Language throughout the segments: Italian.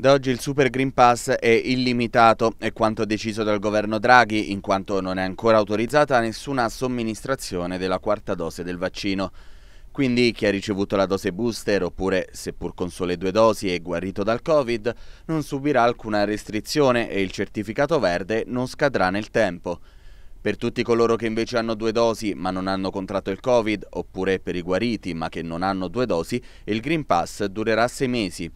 Da oggi il Super Green Pass è illimitato, è quanto deciso dal governo Draghi, in quanto non è ancora autorizzata nessuna somministrazione della quarta dose del vaccino. Quindi chi ha ricevuto la dose booster oppure, seppur con sole due dosi, è guarito dal Covid, non subirà alcuna restrizione e il certificato verde non scadrà nel tempo. Per tutti coloro che invece hanno due dosi ma non hanno contratto il Covid, oppure per i guariti ma che non hanno due dosi, il Green Pass durerà sei mesi.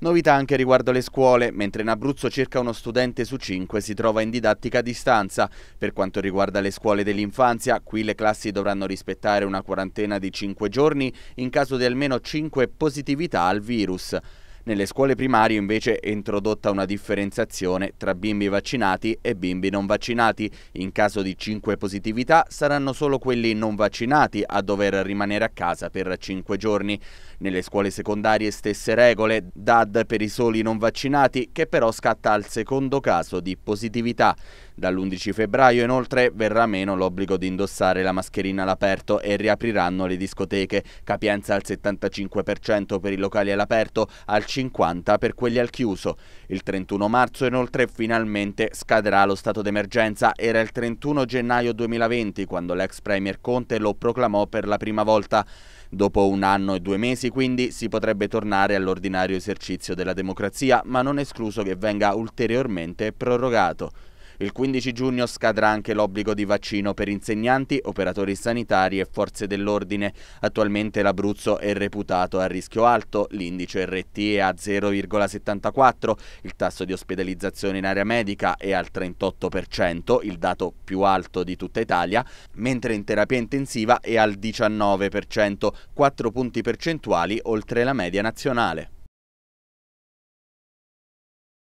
Novità anche riguardo le scuole, mentre in Abruzzo circa uno studente su cinque si trova in didattica a distanza. Per quanto riguarda le scuole dell'infanzia, qui le classi dovranno rispettare una quarantena di cinque giorni in caso di almeno cinque positività al virus. Nelle scuole primarie invece è introdotta una differenziazione tra bimbi vaccinati e bimbi non vaccinati. In caso di 5 positività saranno solo quelli non vaccinati a dover rimanere a casa per 5 giorni. Nelle scuole secondarie stesse regole, DAD per i soli non vaccinati che però scatta al secondo caso di positività. Dall'11 febbraio inoltre verrà meno l'obbligo di indossare la mascherina all'aperto e riapriranno le discoteche, capienza al 75% per i locali all'aperto, al 50% 50 per quelli al chiuso. Il 31 marzo inoltre finalmente scadrà lo stato d'emergenza. Era il 31 gennaio 2020 quando l'ex Premier Conte lo proclamò per la prima volta. Dopo un anno e due mesi quindi si potrebbe tornare all'ordinario esercizio della democrazia, ma non è escluso che venga ulteriormente prorogato. Il 15 giugno scadrà anche l'obbligo di vaccino per insegnanti, operatori sanitari e forze dell'ordine. Attualmente l'Abruzzo è reputato a rischio alto, l'indice RT è a 0,74, il tasso di ospedalizzazione in area medica è al 38%, il dato più alto di tutta Italia, mentre in terapia intensiva è al 19%, 4 punti percentuali oltre la media nazionale.